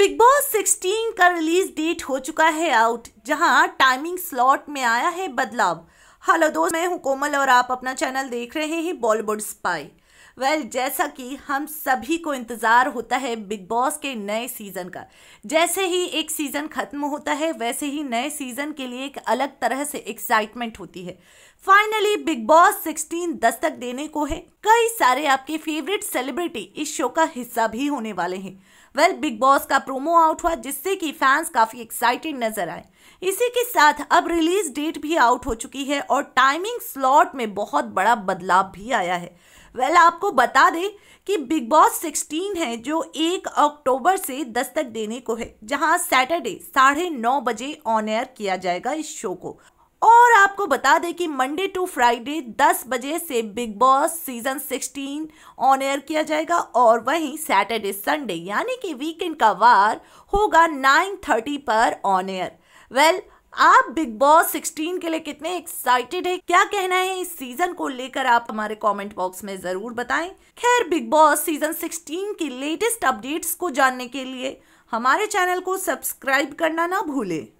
big Boss 16 का release date हो चुका है आउट जहां टाइमिंग स्लॉट में आया है बदलाव हेलो दोस्त मैं हूं कोमल और आप अपना चैनल देख रहे हैं बॉलीवुड स्पाई वेल well, जैसा कि हम सभी को इंतज़ार होता है बिग बॉस के नए सीज़न का जैसे ही एक सीज़न ख़त्म होता है वैसे ही नए सीज़न के लिए एक अलग तरह से एक्साइटमेंट होती है फाइनली बिग बॉस 16 दस्तक देने को है कई सारे आपके फेवरेट सेलिब्रिटी इस शो का हिस्सा भी होने वाले हैं वेल well, बिग बॉस का प्रोमो आउट हुआ जिससे कि फैंस काफ़ी एक्साइटेड नजर आए इसी के साथ अब रिलीज डेट भी आउट हो चुकी है और टाइमिंग स्लॉट में बहुत बड़ा बदलाव भी आया है वेल आपको बता दें कि बिग बॉस 16 है जो एक अक्टूबर से दस्तक देने को है जहां सैटरडे साढ़े नौ बजे ऑन एयर किया जाएगा इस शो को और आपको बता दें कि मंडे टू फ्राइडे 10 बजे से Bigg Boss season 16 on air किया जाएगा और वहीं सैटरडे संडे यानी कि वीकेंड का वार होगा 9:30 पर ऑन एयर वेल well, आप बिग बॉस 16 के लिए कितने एक्साइटेड है क्या कहना है इस सीजन को लेकर आप हमारे कमेंट बॉक्स में जरूर बताएं खैर बिग बॉस सीजन 16 की लेटेस्ट अपडेट्स को जानने के लिए हमारे चैनल को सब्सक्राइब करना ना भूलें